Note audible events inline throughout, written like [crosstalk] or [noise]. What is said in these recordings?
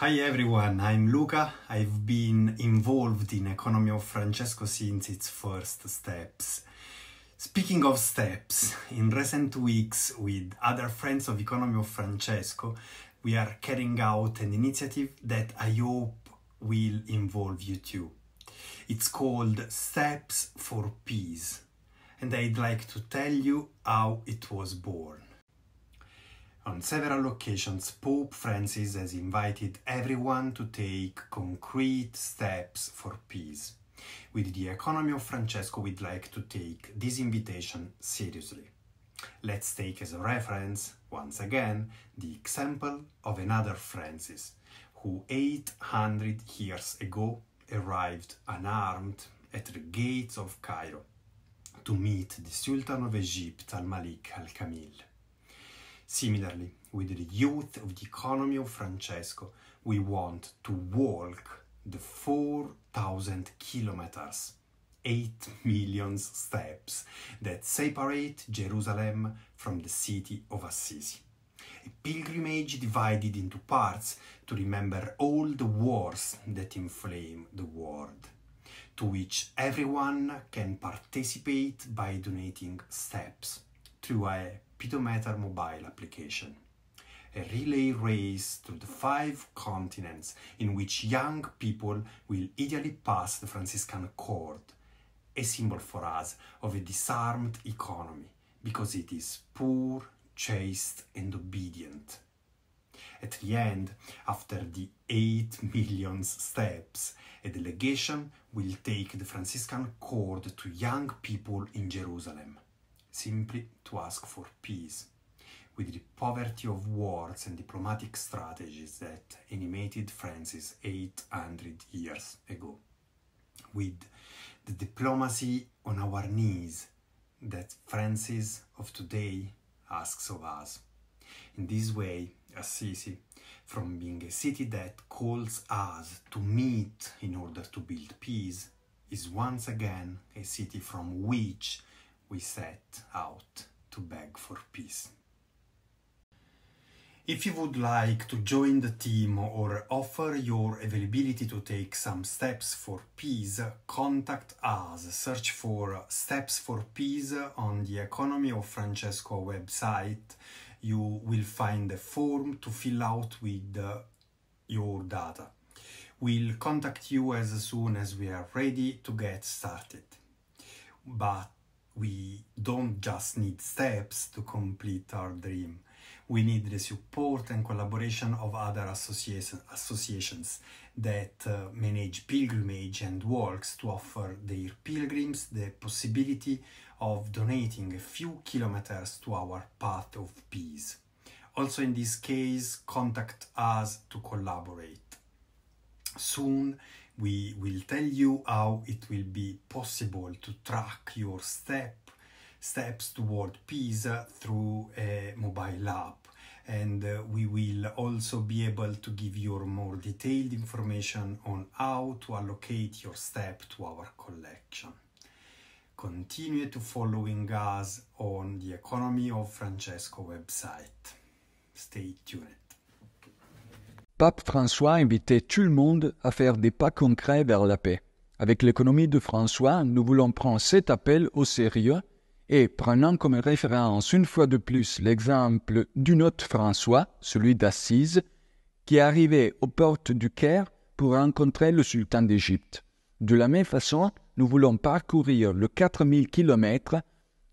Hi everyone, I'm Luca. I've been involved in Economy of Francesco since its first steps. Speaking of steps, in recent weeks with other friends of Economy of Francesco, we are carrying out an initiative that I hope will involve you too. It's called Steps for Peace, and I'd like to tell you how it was born. On several occasions, Pope Francis has invited everyone to take concrete steps for peace. With the economy of Francesco, we'd like to take this invitation seriously. Let's take as a reference, once again, the example of another Francis, who 800 years ago arrived unarmed at the gates of Cairo to meet the Sultan of Egypt al-Malik al-Kamil. Similarly, with the youth of the economy of Francesco, we want to walk the 4,000 kilometers, 8 million steps that separate Jerusalem from the city of Assisi. A pilgrimage divided into parts to remember all the wars that inflame the world, to which everyone can participate by donating steps through a pedometer mobile application, a relay race through the five continents in which young people will ideally pass the Franciscan cord, a symbol for us of a disarmed economy because it is poor, chaste, and obedient. At the end, after the 8 million steps, a delegation will take the Franciscan cord to young people in Jerusalem simply to ask for peace, with the poverty of words and diplomatic strategies that animated Francis 800 years ago, with the diplomacy on our knees that Francis of today asks of us. In this way, Assisi, from being a city that calls us to meet in order to build peace, is once again a city from which we set out to beg for peace. If you would like to join the team or offer your availability to take some steps for peace, contact us. Search for Steps for Peace on the Economy of Francesco website. You will find a form to fill out with uh, your data. We'll contact you as soon as we are ready to get started. But we don't just need steps to complete our dream. We need the support and collaboration of other association, associations that uh, manage pilgrimage and walks to offer their pilgrims the possibility of donating a few kilometers to our path of peace. Also, in this case, contact us to collaborate. Soon, we will tell you how it will be possible to track your step steps toward peace through a mobile app and uh, we will also be able to give you more detailed information on how to allocate your step to our collection. Continue to following us on the Economy of Francesco website. Stay tuned. pape François invitait tout le monde à faire des pas concrets vers la paix. Avec l'économie de François, nous voulons prendre cet appel au sérieux et prenant comme référence une fois de plus l'exemple du autre François, celui d'Assise, qui est arrivé aux portes du Caire pour rencontrer le sultan d'Égypte. De la même façon, nous voulons parcourir le 4000 km,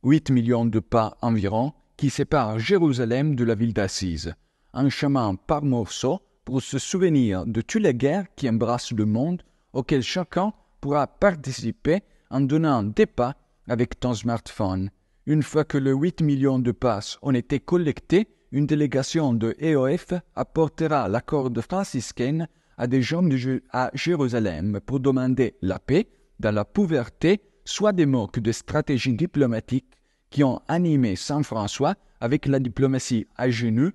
8 millions de pas environ, qui séparent Jérusalem de la ville d'Assise, un chemin par morceaux pour se souvenir de toutes les guerres qui embrassent le monde auxquelles chacun pourra participer en donnant des pas avec ton smartphone. Une fois que les 8 millions de passes ont été collectées, une délégation de EOF apportera l'accord de franciscaine à des gens à Jérusalem pour demander la paix dans la pauvreté, soit des mots de stratégie diplomatique qui ont animé Saint François avec la diplomatie à genoux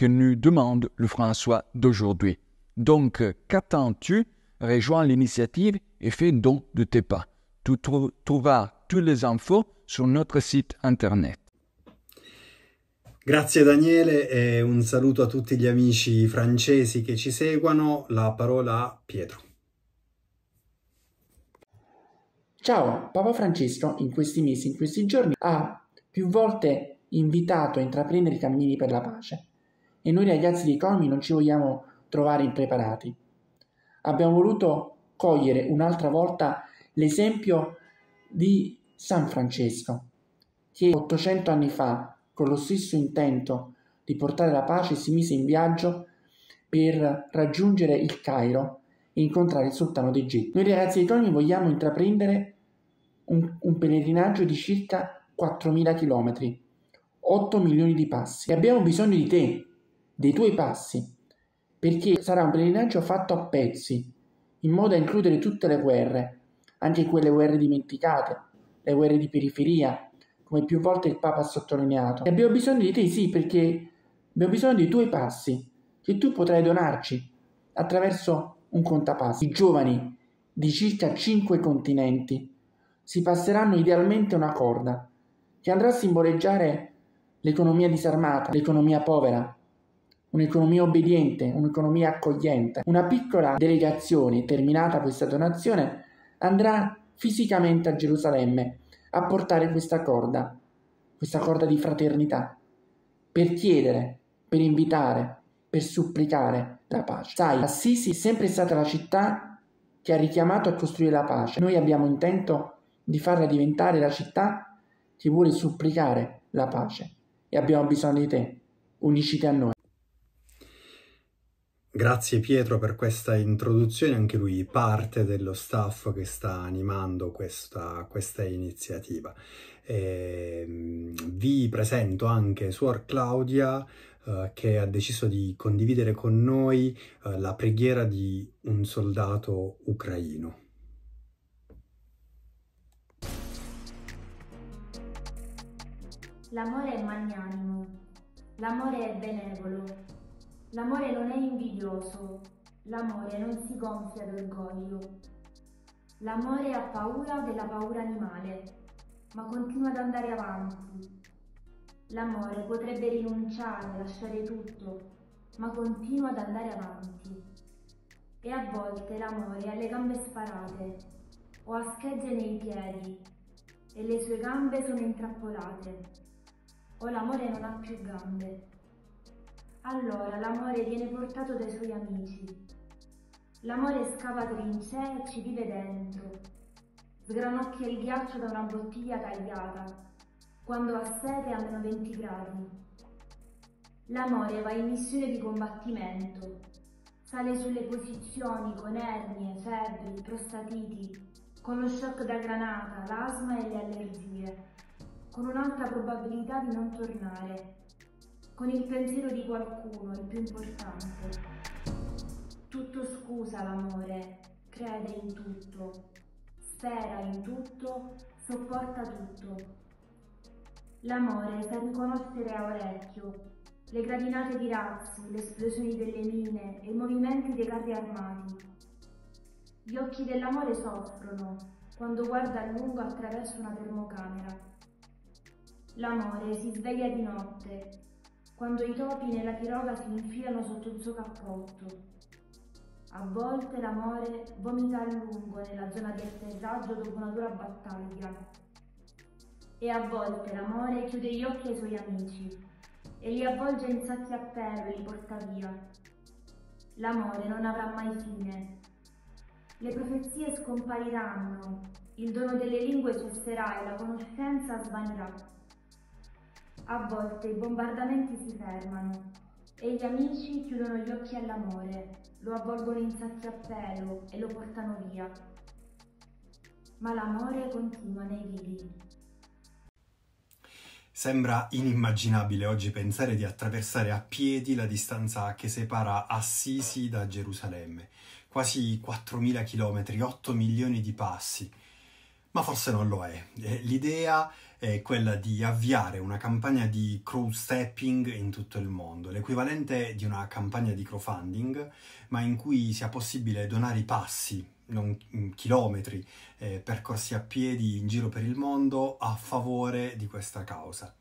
que nous demande le François d'aujourd'hui. Donc, qu'attends-tu Rejoins l'initiative et fais don de tes pas. Tu trou trouveras toutes les infos sur notre site internet. Grazie Daniele e un saluto a tutti gli amici francesi che ci seguono. La parola a Pietro. Ciao, Papa Francesco in questi mesi, in questi giorni, ha più volte invitato a intraprendere i cammini per la pace e noi ragazzi di Comi non ci vogliamo trovare impreparati. Abbiamo voluto cogliere un'altra volta l'esempio di San Francesco, che 800 anni fa, con lo stesso intento di portare la pace, si mise in viaggio per raggiungere il Cairo e incontrare il sultano d'Egitto. Noi ragazzi di Comi vogliamo intraprendere un, un pellegrinaggio di circa 4.000 km, 8 milioni di passi e abbiamo bisogno di te dei tuoi passi, perché sarà un pellegrinaggio fatto a pezzi, in modo da includere tutte le guerre, anche quelle guerre dimenticate, le guerre di periferia, come più volte il Papa ha sottolineato. E abbiamo bisogno di te, sì, perché abbiamo bisogno dei tuoi passi, che tu potrai donarci attraverso un contapassi. I giovani di circa cinque continenti si passeranno idealmente una corda che andrà a simboleggiare l'economia disarmata, l'economia povera, un'economia obbediente, un'economia accogliente. Una piccola delegazione, terminata questa donazione, andrà fisicamente a Gerusalemme a portare questa corda, questa corda di fraternità, per chiedere, per invitare, per supplicare la pace. Sai, Assisi è sempre stata la città che ha richiamato a costruire la pace. Noi abbiamo intento di farla diventare la città che vuole supplicare la pace e abbiamo bisogno di te. Unisciti a noi. Grazie Pietro per questa introduzione, anche lui parte dello staff che sta animando questa, questa iniziativa. E ehm, vi presento anche Suor Claudia eh, che ha deciso di condividere con noi eh, la preghiera di un soldato ucraino. L'amore è magnanimo, l'amore è benevolo L'amore non è invidioso, l'amore non si gonfia d'orgoglio. L'amore ha paura della paura animale, ma continua ad andare avanti. L'amore potrebbe rinunciare, lasciare tutto, ma continua ad andare avanti. E a volte l'amore ha le gambe sparate o ha schegge nei piedi e le sue gambe sono intrappolate o l'amore non ha più gambe. Allora l'amore viene portato dai suoi amici. L'amore scava trincee e ci vive dentro. Sgranocchia il ghiaccio da una bottiglia tagliata. Quando ha sete almeno 20 gradi. L'amore va in missione di combattimento. Sale sulle posizioni con ernie, febbri, prostatiti, con lo shock da granata, l'asma e le allergie, con un'alta probabilità di non tornare con il pensiero di qualcuno, il più importante. Tutto scusa l'amore, crede in tutto, spera in tutto, sopporta tutto. L'amore sa riconoscere a orecchio le gradinate di razzi, le esplosioni delle mine e i movimenti dei carri armati. Gli occhi dell'amore soffrono quando guarda a lungo attraverso una termocamera. L'amore si sveglia di notte quando i topi nella piroga si infilano sotto il suo cappotto. A volte l'amore vomita a lungo nella zona di atterraggio dopo una dura battaglia. E a volte l'amore chiude gli occhi ai suoi amici e li avvolge in sacchi a terra e li porta via. L'amore non avrà mai fine. Le profezie scompariranno, il dono delle lingue cesserà e la conoscenza svanirà. A volte i bombardamenti si fermano e gli amici chiudono gli occhi all'amore, lo avvolgono in sacchi a pelo e lo portano via. Ma l'amore continua nei vivi. Sembra inimmaginabile oggi pensare di attraversare a piedi la distanza che separa Assisi da Gerusalemme, quasi 4.000 km, 8 milioni di passi. Ma forse non lo è. Eh, l'idea è quella di avviare una campagna di crowdstepping in tutto il mondo, l'equivalente di una campagna di crowdfunding, ma in cui sia possibile donare i passi, non, chilometri, eh, percorsi a piedi in giro per il mondo a favore di questa causa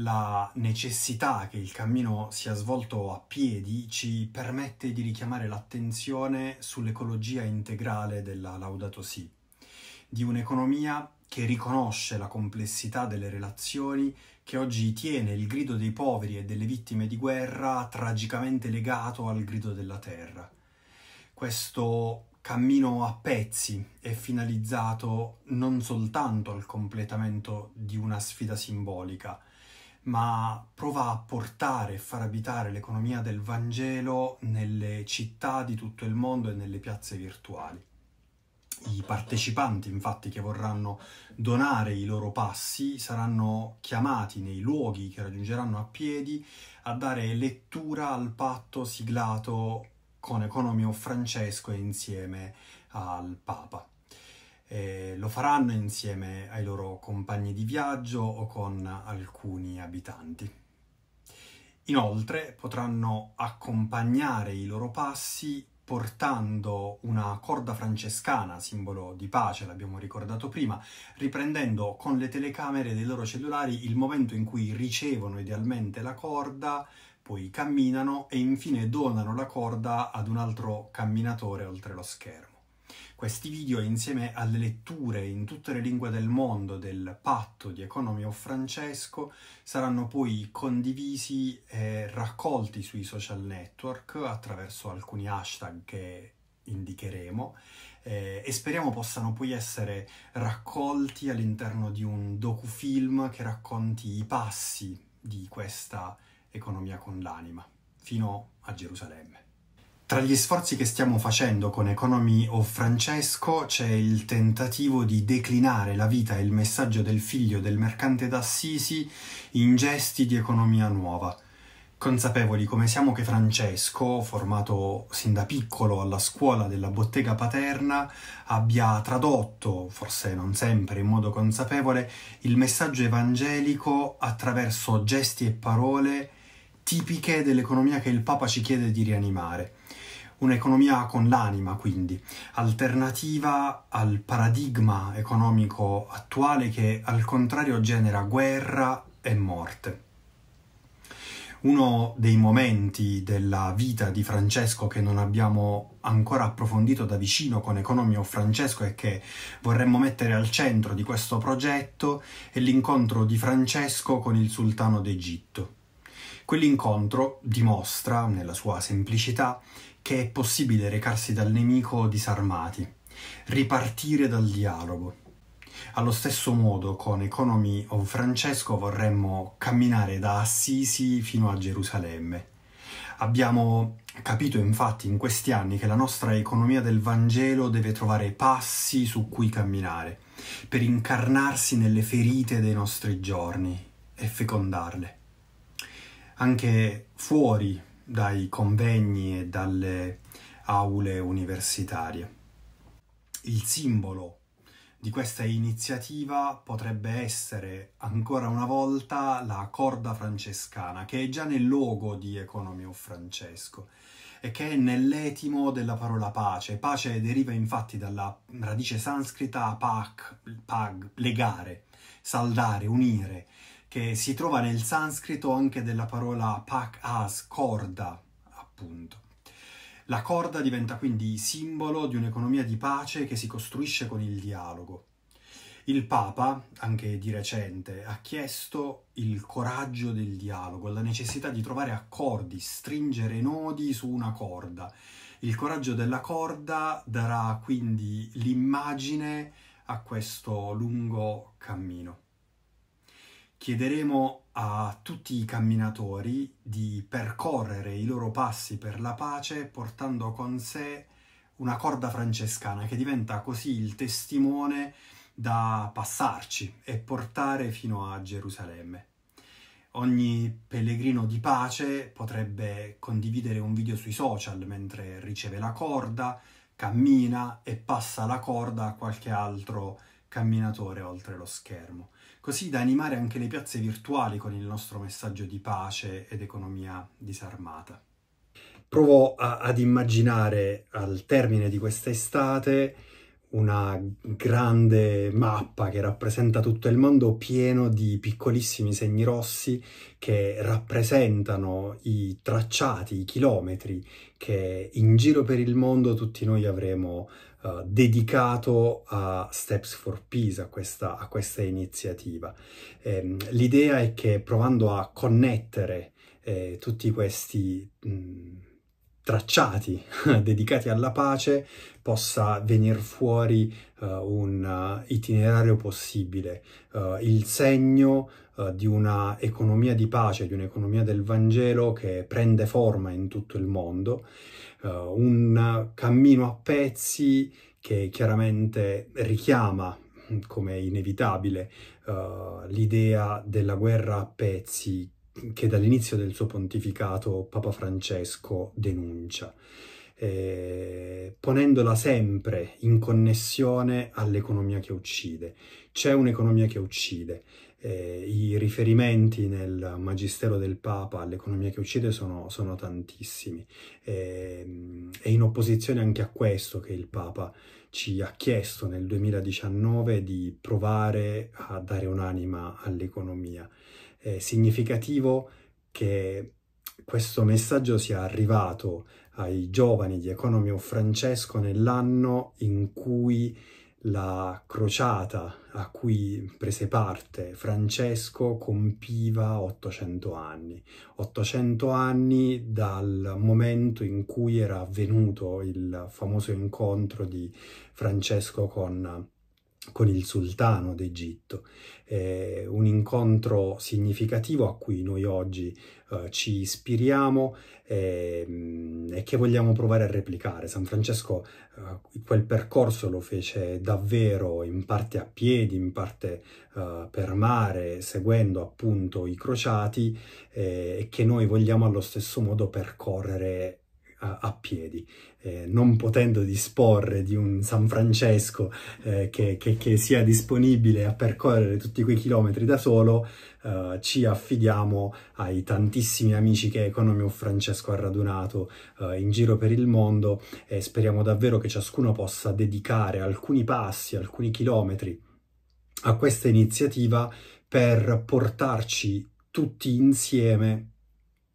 la necessità che il cammino sia svolto a piedi ci permette di richiamare l'attenzione sull'ecologia integrale della Laudato Si, di un'economia che riconosce la complessità delle relazioni, che oggi tiene il grido dei poveri e delle vittime di guerra tragicamente legato al grido della terra. Questo cammino a pezzi è finalizzato non soltanto al completamento di una sfida simbolica, ma prova a portare e far abitare l'economia del Vangelo nelle città di tutto il mondo e nelle piazze virtuali. I partecipanti infatti che vorranno donare i loro passi saranno chiamati nei luoghi che raggiungeranno a piedi a dare lettura al patto siglato con Economio Francesco insieme al Papa. E lo faranno insieme ai loro compagni di viaggio o con alcuni abitanti. Inoltre potranno accompagnare i loro passi portando una corda francescana, simbolo di pace, l'abbiamo ricordato prima, riprendendo con le telecamere dei loro cellulari il momento in cui ricevono idealmente la corda, poi camminano e infine donano la corda ad un altro camminatore oltre lo schermo. Questi video, insieme alle letture in tutte le lingue del mondo del patto di economia o Francesco, saranno poi condivisi e raccolti sui social network attraverso alcuni hashtag che indicheremo eh, e speriamo possano poi essere raccolti all'interno di un docufilm che racconti i passi di questa economia con l'anima fino a Gerusalemme. Tra gli sforzi che stiamo facendo con Economy o Francesco c'è il tentativo di declinare la vita e il messaggio del figlio del mercante d'Assisi in gesti di economia nuova. Consapevoli come siamo che Francesco, formato sin da piccolo alla scuola della bottega paterna, abbia tradotto, forse non sempre in modo consapevole, il messaggio evangelico attraverso gesti e parole tipiche dell'economia che il Papa ci chiede di rianimare. Un'economia con l'anima, quindi, alternativa al paradigma economico attuale che al contrario genera guerra e morte. Uno dei momenti della vita di Francesco che non abbiamo ancora approfondito da vicino con Economio Francesco e che vorremmo mettere al centro di questo progetto è l'incontro di Francesco con il sultano d'Egitto. Quell'incontro dimostra, nella sua semplicità, che è possibile recarsi dal nemico disarmati, ripartire dal dialogo. Allo stesso modo, con Economy of Francesco vorremmo camminare da Assisi fino a Gerusalemme. Abbiamo capito infatti in questi anni che la nostra economia del Vangelo deve trovare passi su cui camminare, per incarnarsi nelle ferite dei nostri giorni e fecondarle. Anche fuori dai convegni e dalle aule universitarie. Il simbolo di questa iniziativa potrebbe essere ancora una volta la corda francescana, che è già nel logo di Economy of Francesco e che è nell'etimo della parola pace. Pace deriva infatti dalla radice sanscrita pak, pag, legare, saldare, unire, che si trova nel sanscrito anche della parola pak-as, corda, appunto. La corda diventa quindi simbolo di un'economia di pace che si costruisce con il dialogo. Il Papa, anche di recente, ha chiesto il coraggio del dialogo, la necessità di trovare accordi, stringere nodi su una corda. Il coraggio della corda darà quindi l'immagine a questo lungo cammino. Chiederemo a tutti i camminatori di percorrere i loro passi per la pace portando con sé una corda francescana che diventa così il testimone da passarci e portare fino a Gerusalemme. Ogni pellegrino di pace potrebbe condividere un video sui social mentre riceve la corda, cammina e passa la corda a qualche altro camminatore oltre lo schermo così da animare anche le piazze virtuali con il nostro messaggio di pace ed economia disarmata. Provo a, ad immaginare al termine di questa estate una grande mappa che rappresenta tutto il mondo pieno di piccolissimi segni rossi che rappresentano i tracciati, i chilometri che in giro per il mondo tutti noi avremo eh, dedicato a Steps for Peace, a questa, a questa iniziativa. Eh, l'idea è che provando a connettere eh, tutti questi mh, tracciati [laughs] dedicati alla pace possa venire fuori uh, un itinerario possibile, uh, il segno uh, di una economia di pace, di un'economia del Vangelo che prende forma in tutto il mondo uh, un cammino a pezzi che chiaramente richiama come inevitabile uh, l'idea della guerra a pezzi che dall'inizio del suo pontificato Papa Francesco denuncia, eh, ponendola sempre in connessione all'economia che uccide. C'è un'economia che uccide eh, i riferimenti nel Magistero del Papa all'economia che uccide sono, sono tantissimi. Ehm, e, è in opposizione anche a questo che il Papa ci ha chiesto nel 2019 di provare a dare un'anima all'economia. È significativo che questo messaggio sia arrivato ai giovani di Economio Francesco nell'anno in cui la crociata a cui prese parte Francesco compiva 800 anni, 800 anni dal momento in cui era avvenuto il famoso incontro di Francesco con con il sultano d'Egitto, eh, un incontro significativo a cui noi oggi eh, ci ispiriamo e, mm, e, che vogliamo provare a replicare. San Francesco eh, quel percorso lo fece davvero in parte a piedi, in parte eh, per mare, seguendo appunto i crociati eh, e che noi vogliamo allo stesso modo percorrere eh, a piedi eh, non potendo disporre di un San Francesco eh, che, che, che, sia disponibile a percorrere tutti quei chilometri da solo, eh, ci affidiamo ai tantissimi amici che Economy Francesco ha radunato eh, in giro per il mondo e speriamo davvero che ciascuno possa dedicare alcuni passi, alcuni chilometri a questa iniziativa per portarci tutti insieme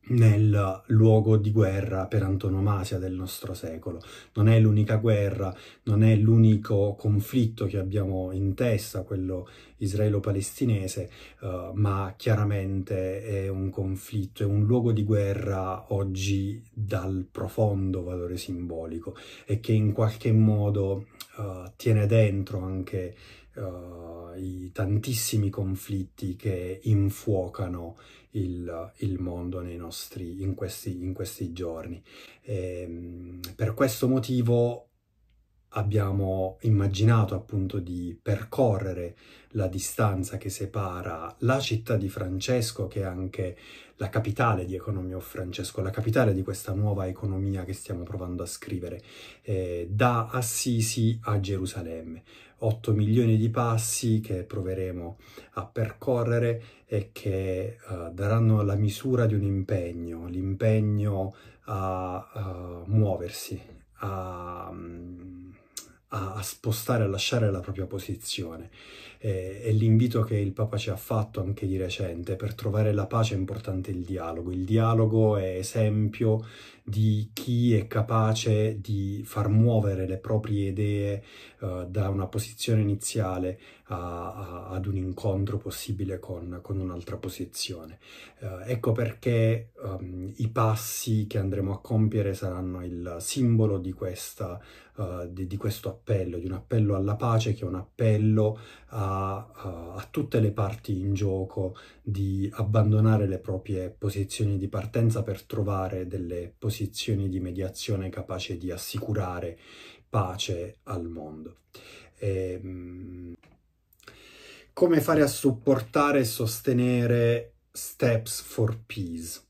nel luogo di guerra per antonomasia del nostro secolo. Non è l'unica guerra, non è l'unico conflitto che abbiamo in testa, quello israelo-palestinese, eh, ma chiaramente è un conflitto, è un luogo di guerra oggi dal profondo valore simbolico e che in qualche modo eh, tiene dentro anche uh, i tantissimi conflitti che infuocano il, il mondo nostri, in, questi, in, questi, giorni. E, ehm, per questo motivo abbiamo immaginato appunto di percorrere la distanza che separa la città di Francesco, che è anche la capitale di Economia of Francesco, la capitale di questa nuova economia che stiamo provando a scrivere, eh, da Assisi a Gerusalemme. 8 milioni di passi che proveremo a percorrere e che uh, daranno la misura di un impegno, l'impegno a uh, muoversi, mm, a, a, spostare, a lasciare la propria posizione eh, è l'invito che il Papa ci ha fatto anche di recente, per trovare la pace è importante il dialogo, il dialogo è esempio di chi è capace di far muovere le proprie idee eh, da una posizione iniziale a, a, ad un incontro possibile con, con un'altra posizione. Eh, ecco perché um, i passi che andremo a compiere saranno il simbolo di, questa, uh, di, di questo appello, di un appello alla pace che è un appello a a, a, tutte le parti in gioco di abbandonare le proprie posizioni di partenza per trovare delle posizioni di mediazione capace di assicurare pace al mondo. E, ehm, come fare a supportare e sostenere Steps for Peace?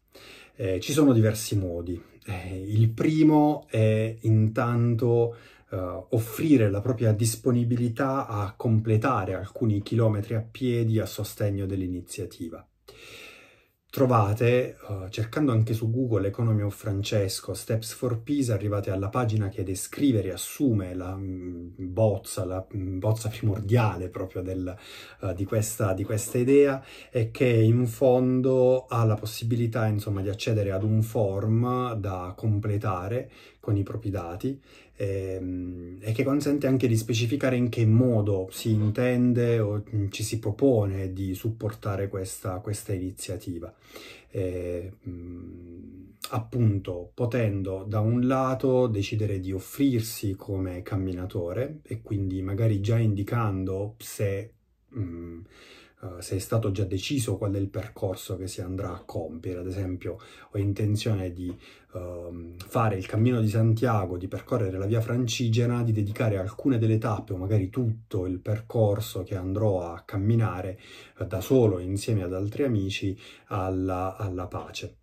Eh, ci sono diversi modi. Eh, il primo è intanto Uh, offrire la propria disponibilità a completare alcuni chilometri a piedi a sostegno dell'iniziativa. Trovate, uh, cercando anche su Google Economy of Francesco, Steps for Peace, arrivate alla pagina che descrive, riassume la mh, mm, bozza, la mh, mm, bozza primordiale proprio del, uh, di, questa, di, questa, idea e che in fondo ha la possibilità insomma, di accedere ad un form da completare con i propri dati ehm, e che consente anche di specificare in che modo si intende o mm, ci si propone di supportare questa, questa iniziativa. Eh, appunto potendo da un lato decidere di offrirsi come camminatore e quindi magari già indicando se... Mh, mm, eh, se è stato già deciso qual è il percorso che si andrà a compiere, ad esempio ho intenzione di uh, fare il cammino di Santiago, di percorrere la via francigena, di dedicare alcune delle tappe o magari tutto il percorso che andrò a camminare uh, da solo insieme ad altri amici alla, alla pace.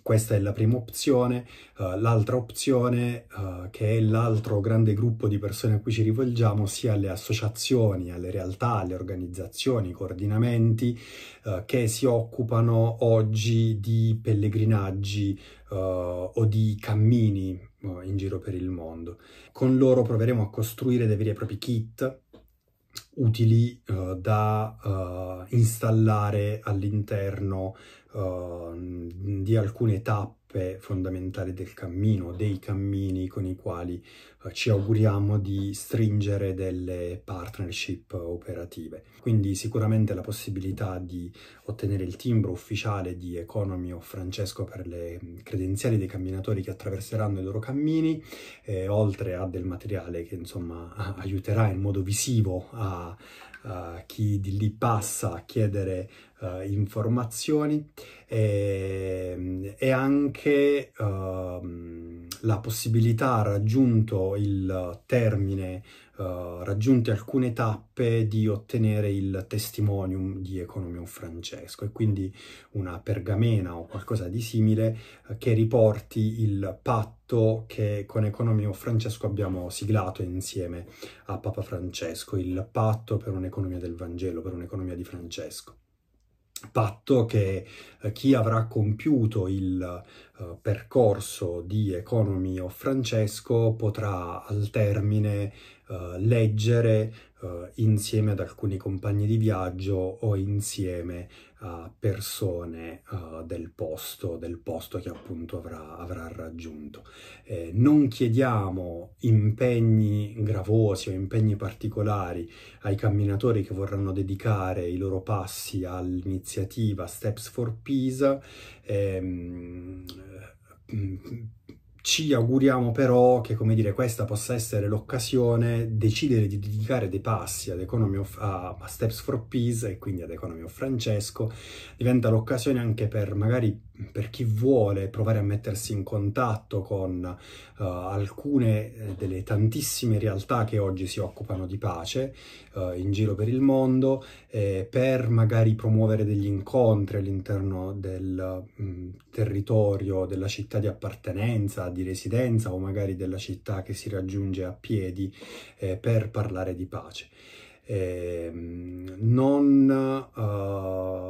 Questa è la prima opzione. Uh, l'altra opzione, uh, che è l'altro grande gruppo di persone a cui ci rivolgiamo, sia alle associazioni, alle realtà, alle organizzazioni, ai coordinamenti uh, che si occupano oggi di pellegrinaggi o di cammini in giro per il mondo. Con loro proveremo a costruire dei veri e propri kit utili uh, da uh, installare all'interno uh, di alcune tappe tappe fondamentali del cammino, dei cammini con i quali eh, ci auguriamo di stringere delle partnership operative. Quindi sicuramente la possibilità di ottenere il timbro ufficiale di Economy o Francesco per le mm, credenziali dei camminatori che attraverseranno i loro cammini, eh, oltre a del materiale che insomma aiuterà in modo visivo a, a chi di lì passa a chiedere uh, informazioni e, ehm, e anche uh, la possibilità raggiunto il termine, uh, raggiunte alcune tappe di ottenere il testimonium di Economio Francesco e quindi una pergamena o qualcosa di simile eh, che riporti il patto che con Economio Francesco abbiamo siglato insieme a Papa Francesco, il patto per un'economia del Vangelo, per un'economia di Francesco patto che eh, chi avrà compiuto il eh, percorso di Economy of Francesco potrà al termine eh, leggere insieme ad alcuni compagni di viaggio o insieme eh, persone uh, del, posto, del posto che appunto avrà, avrà raggiunto. Eh, non chiediamo impegni gravosi o impegni particolari ai camminatori che vorranno dedicare i loro passi all'iniziativa Steps for Pisa. Ehm, mm, ci auguriamo però che, come dire, questa possa essere l'occasione decidere di dedicare dei passi ad Economy of, a, Steps for Peace e quindi ad Economy of Francesco, diventa l'occasione anche per magari per chi vuole provare a mettersi in contatto con uh, alcune eh, delle tantissime realtà che oggi si occupano di pace uh, in giro per il mondo, eh, per magari promuovere degli incontri all'interno del mh, mm, territorio, della città di appartenenza, di residenza o magari della città che si raggiunge a piedi eh, per parlare di pace. Ehm, eh, non... Uh,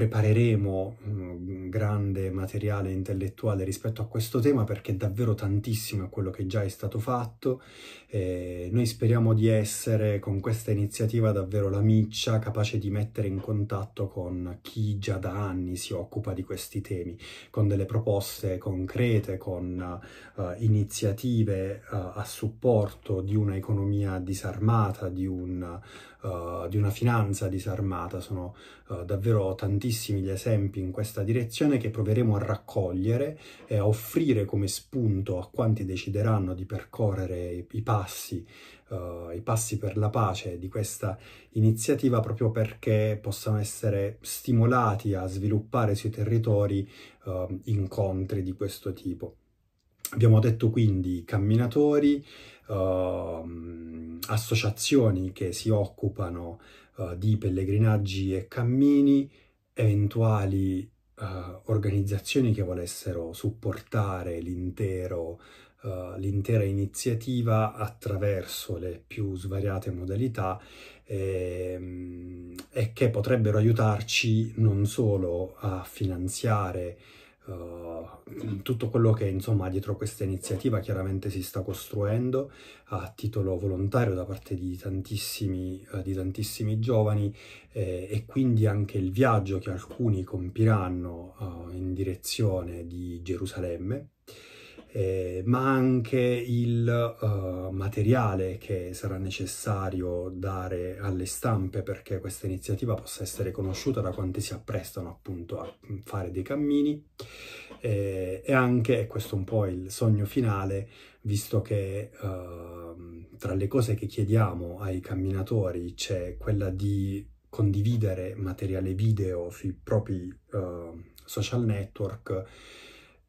prepareremo mm, grande materiale intellettuale rispetto a questo tema perché è davvero tantissimo è quello che già è stato fatto. Eh, noi speriamo di essere con questa iniziativa davvero la miccia capace di mettere in contatto con chi già da anni si occupa di questi temi, con delle proposte concrete, con uh, iniziative uh, a supporto di un'economia disarmata, di un eh, di una finanza disarmata, sono uh, davvero tantissimi gli esempi in questa direzione che proveremo a raccogliere e a offrire come spunto a quanti decideranno di percorrere i, i passi Uh, i passi per la pace di questa iniziativa proprio perché possano essere stimolati a sviluppare sui territori uh, incontri di questo tipo. Abbiamo detto quindi camminatori, uh, associazioni che si occupano uh, di pellegrinaggi e cammini, eventuali uh, organizzazioni che volessero supportare eh, l'intera iniziativa attraverso le più svariate modalità e, ehm, e che potrebbero aiutarci non solo a finanziare eh, tutto quello che insomma dietro questa iniziativa chiaramente si sta costruendo a titolo volontario da parte di tantissimi, uh, di tantissimi giovani eh, e quindi anche il viaggio che alcuni compiranno uh, in direzione di Gerusalemme eh, ma anche il uh, materiale che sarà necessario dare alle stampe perché questa iniziativa possa essere conosciuta da quanti si apprestano appunto a fare dei cammini eh, e anche, questo è un po' il sogno finale, visto che uh, tra le cose che chiediamo ai camminatori c'è quella di condividere materiale video sui propri uh, social network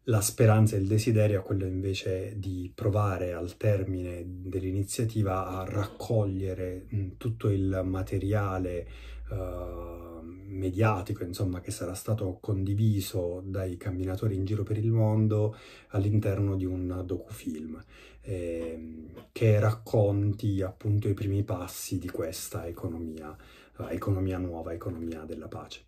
la speranza e il desiderio è quello invece di provare al termine dell'iniziativa a raccogliere tutto il materiale uh, mediatico, insomma, che sarà stato condiviso dai camminatori in giro per il mondo all'interno di un docufilm eh, che racconti appunto i primi passi di questa economia, uh, economia nuova, economia della pace.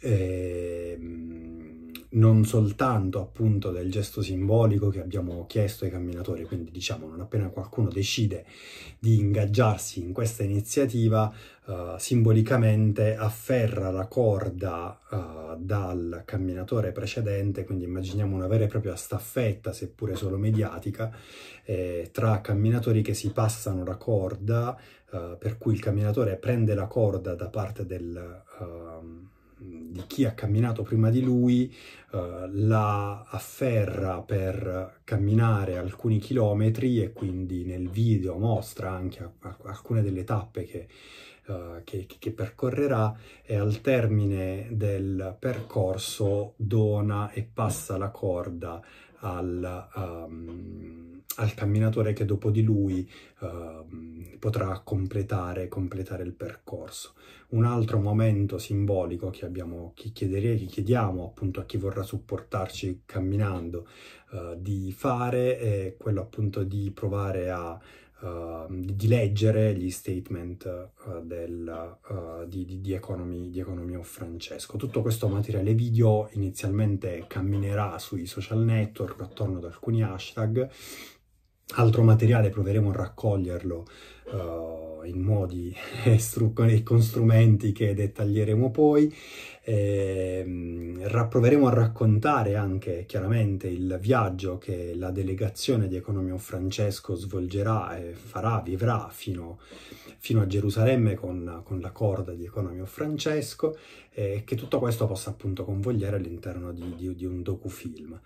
E, ehm, non soltanto appunto del gesto simbolico che abbiamo chiesto ai camminatori, quindi diciamo non appena qualcuno decide di ingaggiarsi in questa iniziativa, uh, simbolicamente afferra la corda uh, dal camminatore precedente, quindi immaginiamo una vera e propria staffetta, seppure solo mediatica, eh, tra camminatori che si passano la corda, uh, per cui il camminatore prende la corda da parte del ehm, di chi ha camminato prima di lui eh, la afferra per camminare alcuni chilometri e quindi nel video mostra anche alcune delle tappe che, eh, che, che percorrerà e al termine del percorso dona e passa la corda al... Um, al camminatore che dopo di lui uh, potrà completare, completare, il percorso. Un altro momento simbolico che, abbiamo, che, chiederei, che chiediamo appunto a chi vorrà supportarci camminando uh, di fare è quello appunto di provare a Uh, di leggere gli statement uh, del, uh, di, di, di, Economy, di Economy of Francesco. Tutto questo materiale video inizialmente camminerà sui social network attorno ad alcuni hashtag altro materiale proveremo a raccoglierlo uh, in modi [laughs] e, con strumenti che dettaglieremo poi. E, ehm, proveremo a raccontare anche chiaramente il viaggio che la delegazione di Economio Francesco svolgerà e farà, vivrà fino, fino a Gerusalemme con, con, la corda di Economio Francesco e eh, che tutto questo possa appunto convogliere all'interno di, di, di un docufilm.